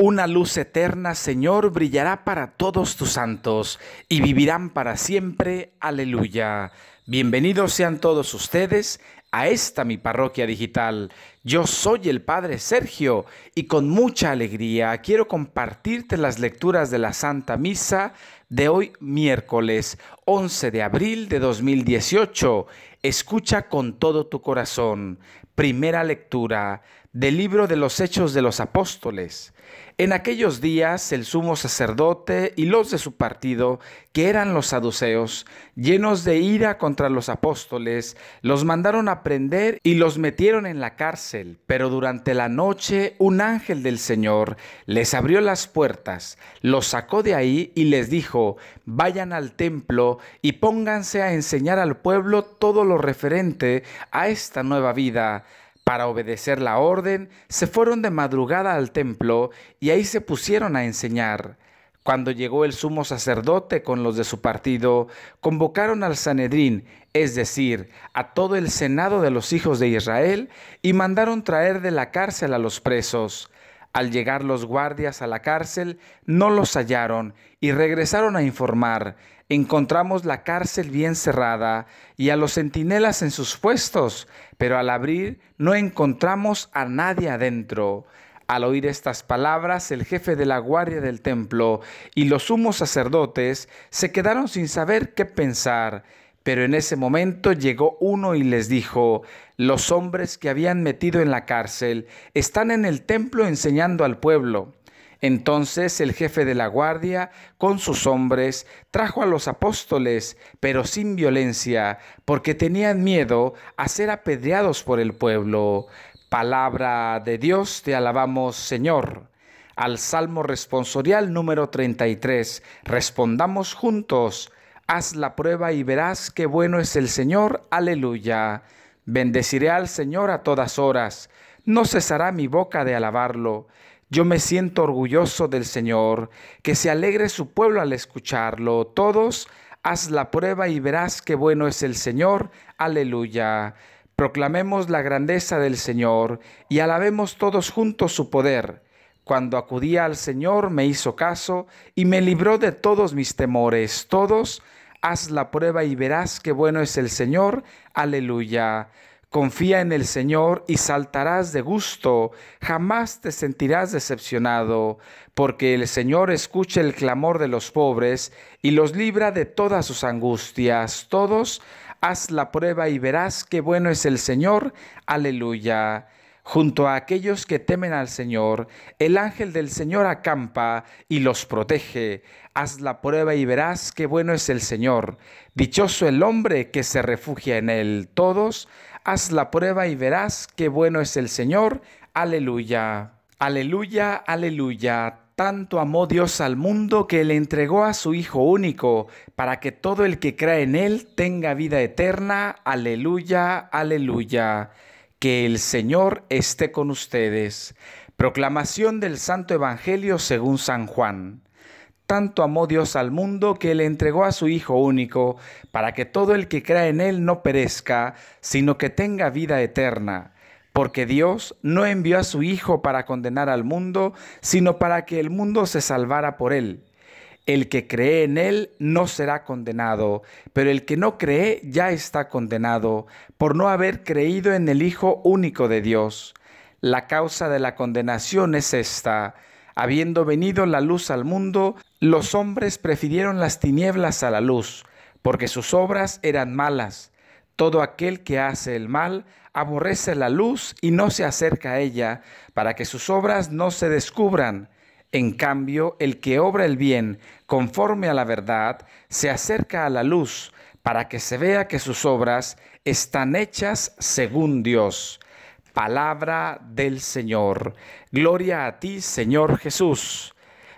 Una luz eterna, Señor, brillará para todos tus santos y vivirán para siempre. Aleluya. Bienvenidos sean todos ustedes a esta mi parroquia digital. Yo soy el Padre Sergio y con mucha alegría quiero compartirte las lecturas de la Santa Misa de hoy miércoles 11 de abril de 2018. Escucha con todo tu corazón. Primera lectura del libro de los Hechos de los Apóstoles. En aquellos días el sumo sacerdote y los de su partido, que eran los saduceos, llenos de ira contra los apóstoles, los mandaron a prender y los metieron en la cárcel. Pero durante la noche un ángel del Señor les abrió las puertas, los sacó de ahí y les dijo, vayan al templo y pónganse a enseñar al pueblo todo lo referente a esta nueva vida para obedecer la orden, se fueron de madrugada al templo y ahí se pusieron a enseñar. Cuando llegó el sumo sacerdote con los de su partido, convocaron al Sanedrín, es decir, a todo el Senado de los hijos de Israel, y mandaron traer de la cárcel a los presos. Al llegar los guardias a la cárcel, no los hallaron y regresaron a informar. Encontramos la cárcel bien cerrada y a los centinelas en sus puestos, pero al abrir no encontramos a nadie adentro. Al oír estas palabras, el jefe de la guardia del templo y los sumos sacerdotes se quedaron sin saber qué pensar pero en ese momento llegó uno y les dijo, los hombres que habían metido en la cárcel están en el templo enseñando al pueblo. Entonces el jefe de la guardia, con sus hombres, trajo a los apóstoles, pero sin violencia, porque tenían miedo a ser apedreados por el pueblo. Palabra de Dios, te alabamos, Señor. Al Salmo responsorial número 33, respondamos juntos, Haz la prueba y verás qué bueno es el Señor. Aleluya. Bendeciré al Señor a todas horas. No cesará mi boca de alabarlo. Yo me siento orgulloso del Señor. Que se alegre su pueblo al escucharlo. Todos, haz la prueba y verás qué bueno es el Señor. Aleluya. Proclamemos la grandeza del Señor y alabemos todos juntos su poder cuando acudía al Señor me hizo caso y me libró de todos mis temores. Todos, haz la prueba y verás qué bueno es el Señor. Aleluya. Confía en el Señor y saltarás de gusto, jamás te sentirás decepcionado, porque el Señor escucha el clamor de los pobres y los libra de todas sus angustias. Todos, haz la prueba y verás qué bueno es el Señor. Aleluya. Junto a aquellos que temen al Señor, el ángel del Señor acampa y los protege. Haz la prueba y verás qué bueno es el Señor. Dichoso el hombre que se refugia en él. Todos, haz la prueba y verás qué bueno es el Señor. Aleluya. Aleluya, aleluya. Tanto amó Dios al mundo que le entregó a su Hijo único, para que todo el que cree en Él tenga vida eterna. Aleluya, aleluya. Que el Señor esté con ustedes. Proclamación del Santo Evangelio según San Juan. Tanto amó Dios al mundo que le entregó a su Hijo único, para que todo el que crea en Él no perezca, sino que tenga vida eterna. Porque Dios no envió a su Hijo para condenar al mundo, sino para que el mundo se salvara por Él. El que cree en Él no será condenado, pero el que no cree ya está condenado por no haber creído en el Hijo único de Dios. La causa de la condenación es esta. Habiendo venido la luz al mundo, los hombres prefirieron las tinieblas a la luz, porque sus obras eran malas. Todo aquel que hace el mal aborrece la luz y no se acerca a ella, para que sus obras no se descubran. En cambio, el que obra el bien conforme a la verdad se acerca a la luz para que se vea que sus obras están hechas según Dios. Palabra del Señor. Gloria a ti, Señor Jesús.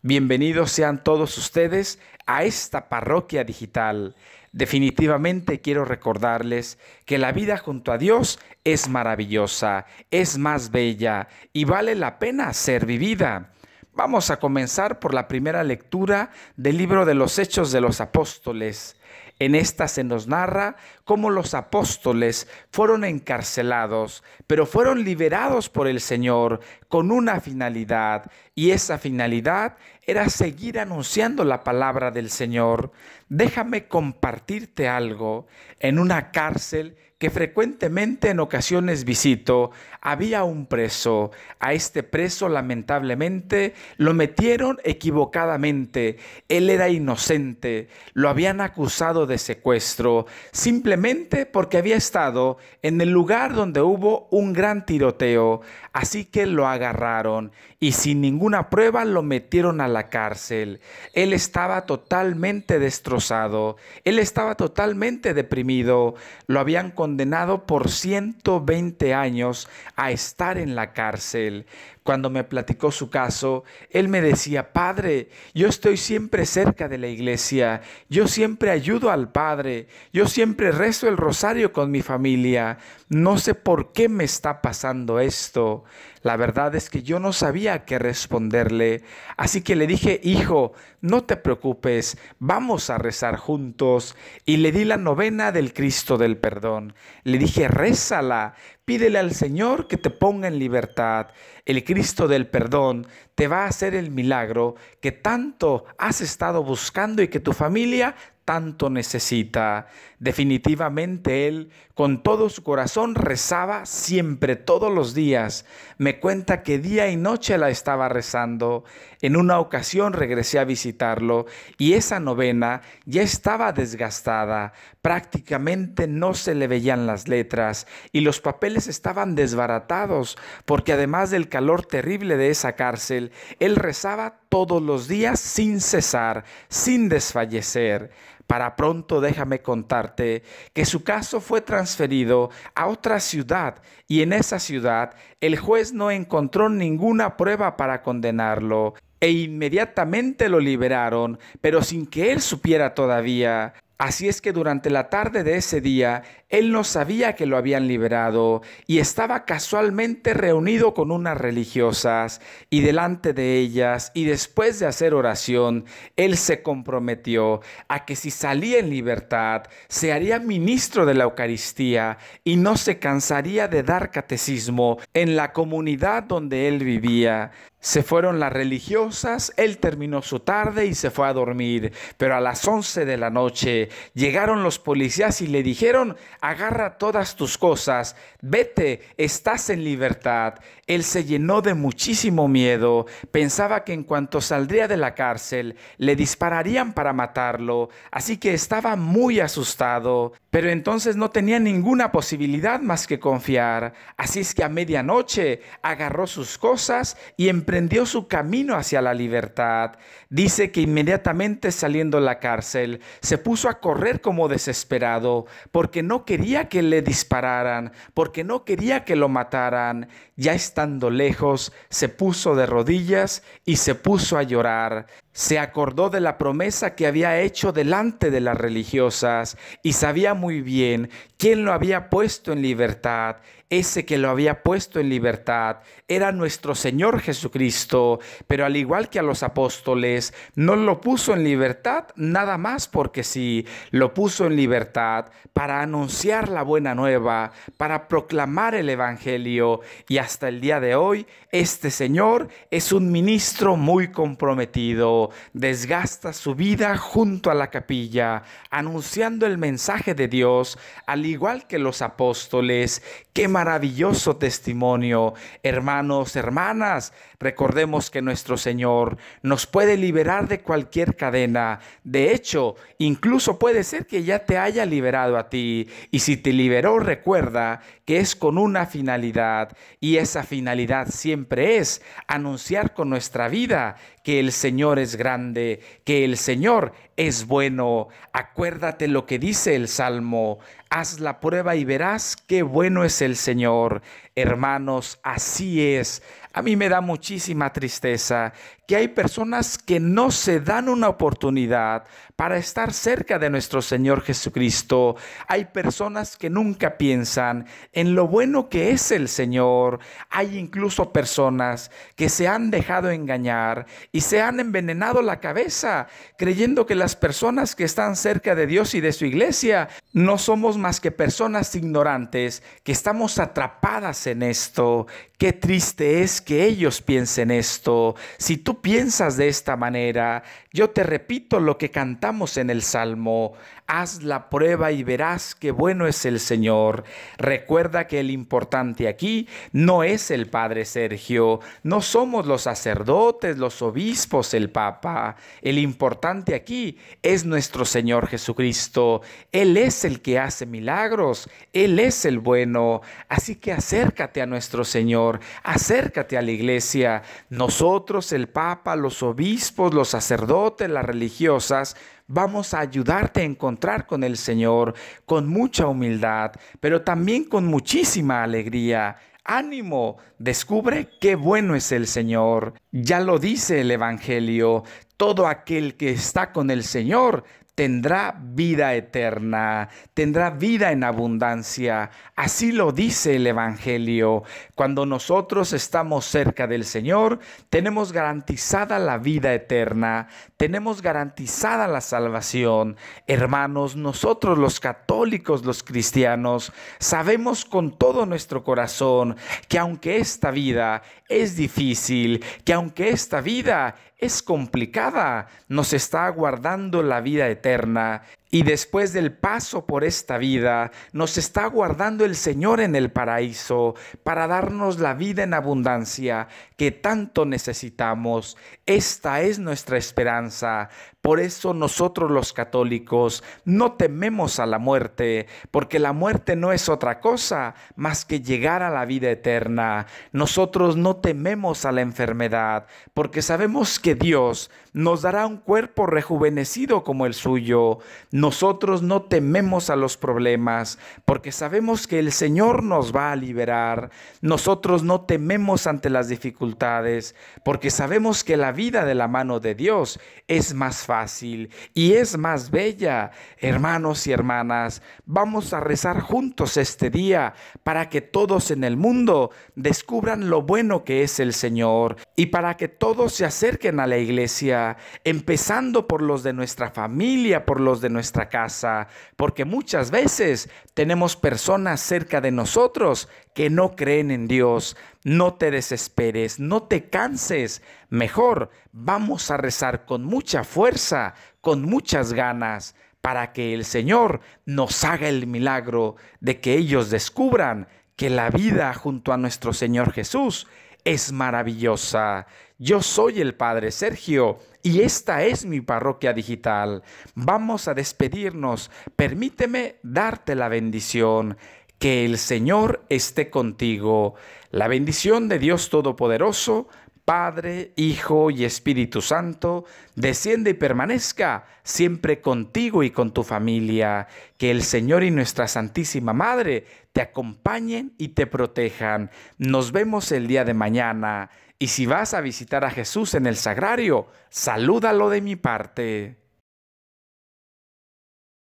Bienvenidos sean todos ustedes a esta parroquia digital. Definitivamente quiero recordarles que la vida junto a Dios es maravillosa, es más bella y vale la pena ser vivida. Vamos a comenzar por la primera lectura del libro de los Hechos de los Apóstoles. En esta se nos narra cómo los apóstoles fueron encarcelados, pero fueron liberados por el Señor con una finalidad, y esa finalidad era seguir anunciando la palabra del Señor. Déjame compartirte algo. En una cárcel frecuentemente en ocasiones visito, había un preso. A este preso lamentablemente lo metieron equivocadamente. Él era inocente. Lo habían acusado de secuestro simplemente porque había estado en el lugar donde hubo un gran tiroteo. Así que lo agarraron y sin ninguna prueba lo metieron a la cárcel. Él estaba totalmente destrozado. Él estaba totalmente deprimido. Lo habían condenado por 120 años a estar en la cárcel cuando me platicó su caso, él me decía, Padre, yo estoy siempre cerca de la iglesia, yo siempre ayudo al Padre, yo siempre rezo el rosario con mi familia, no sé por qué me está pasando esto. La verdad es que yo no sabía qué responderle, así que le dije, Hijo, no te preocupes, vamos a rezar juntos. Y le di la novena del Cristo del Perdón. Le dije, rézala, Pídele al Señor que te ponga en libertad. El Cristo del perdón te va a hacer el milagro que tanto has estado buscando y que tu familia tanto necesita. Definitivamente Él con todo su corazón rezaba siempre, todos los días. Me cuenta que día y noche la estaba rezando. En una ocasión regresé a visitarlo y esa novena ya estaba desgastada, prácticamente no se le veían las letras y los papeles estaban desbaratados, porque además del calor terrible de esa cárcel, él rezaba todos los días sin cesar, sin desfallecer. Para pronto déjame contarte que su caso fue transferido a otra ciudad y en esa ciudad el juez no encontró ninguna prueba para condenarlo e inmediatamente lo liberaron, pero sin que él supiera todavía Así es que durante la tarde de ese día, él no sabía que lo habían liberado y estaba casualmente reunido con unas religiosas y delante de ellas y después de hacer oración, él se comprometió a que si salía en libertad, se haría ministro de la Eucaristía y no se cansaría de dar catecismo en la comunidad donde él vivía. Se fueron las religiosas, él terminó su tarde y se fue a dormir, pero a las 11 de la noche llegaron los policías y le dijeron, agarra todas tus cosas, vete, estás en libertad. Él se llenó de muchísimo miedo, pensaba que en cuanto saldría de la cárcel, le dispararían para matarlo, así que estaba muy asustado, pero entonces no tenía ninguna posibilidad más que confiar. Así es que a medianoche agarró sus cosas y emprendió su camino hacia la libertad. Dice que inmediatamente saliendo de la cárcel, se puso a correr como desesperado, porque no quería que le dispararan, porque no quería que lo mataran. Ya estando lejos, se puso de rodillas y se puso a llorar. Se acordó de la promesa que había hecho delante de las religiosas y sabía muy bien quién lo había puesto en libertad ese que lo había puesto en libertad era nuestro Señor Jesucristo, pero al igual que a los apóstoles, no lo puso en libertad nada más porque sí, lo puso en libertad para anunciar la buena nueva, para proclamar el Evangelio y hasta el día de hoy este Señor es un ministro muy comprometido, desgasta su vida junto a la capilla, anunciando el mensaje de Dios, al igual que los apóstoles, Qué maravilloso testimonio, hermanos, hermanas. Recordemos que nuestro Señor nos puede liberar de cualquier cadena. De hecho, incluso puede ser que ya te haya liberado a ti. Y si te liberó, recuerda que es con una finalidad. Y esa finalidad siempre es anunciar con nuestra vida que el Señor es grande, que el Señor es bueno. Acuérdate lo que dice el Salmo haz la prueba y verás qué bueno es el Señor. Hermanos, así es. A mí me da muchísima tristeza que hay personas que no se dan una oportunidad para estar cerca de nuestro Señor Jesucristo. Hay personas que nunca piensan en lo bueno que es el Señor. Hay incluso personas que se han dejado engañar y se han envenenado la cabeza creyendo que las personas que están cerca de Dios y de su iglesia no somos más que personas ignorantes que estamos atrapadas en esto, qué triste es que ellos piensen esto. Si tú piensas de esta manera, yo te repito lo que cantamos en el Salmo, haz la prueba y verás qué bueno es el Señor. Recuerda que el importante aquí no es el Padre Sergio, no somos los sacerdotes, los obispos, el Papa. El importante aquí es nuestro Señor Jesucristo. Él es el que hace milagros, Él es el bueno. Así que hacer acércate a nuestro Señor, acércate a la iglesia. Nosotros, el Papa, los obispos, los sacerdotes, las religiosas, vamos a ayudarte a encontrar con el Señor con mucha humildad, pero también con muchísima alegría. Ánimo, descubre qué bueno es el Señor. Ya lo dice el Evangelio, todo aquel que está con el Señor tendrá vida eterna, tendrá vida en abundancia. Así lo dice el Evangelio. Cuando nosotros estamos cerca del Señor, tenemos garantizada la vida eterna, tenemos garantizada la salvación. Hermanos, nosotros los católicos, los cristianos, sabemos con todo nuestro corazón que aunque esta vida es difícil, que aunque esta vida es complicada, nos está aguardando la vida eterna eterna Y después del paso por esta vida, nos está guardando el Señor en el paraíso para darnos la vida en abundancia que tanto necesitamos. Esta es nuestra esperanza. Por eso nosotros los católicos no tememos a la muerte, porque la muerte no es otra cosa más que llegar a la vida eterna. Nosotros no tememos a la enfermedad, porque sabemos que Dios nos dará un cuerpo rejuvenecido como el suyo. Nosotros no tememos a los problemas porque sabemos que el Señor nos va a liberar. Nosotros no tememos ante las dificultades porque sabemos que la vida de la mano de Dios es más fácil y es más bella. Hermanos y hermanas, vamos a rezar juntos este día para que todos en el mundo descubran lo bueno que es el Señor y para que todos se acerquen a la iglesia, empezando por los de nuestra familia, por los de nuestra casa, porque muchas veces tenemos personas cerca de nosotros que no creen en Dios. No te desesperes, no te canses. Mejor vamos a rezar con mucha fuerza, con muchas ganas, para que el Señor nos haga el milagro de que ellos descubran que la vida junto a nuestro Señor Jesús es maravillosa. Yo soy el Padre Sergio y esta es mi parroquia digital. Vamos a despedirnos. Permíteme darte la bendición. Que el Señor esté contigo. La bendición de Dios Todopoderoso. Padre, Hijo y Espíritu Santo, desciende y permanezca siempre contigo y con tu familia. Que el Señor y nuestra Santísima Madre te acompañen y te protejan. Nos vemos el día de mañana. Y si vas a visitar a Jesús en el sagrario, salúdalo de mi parte.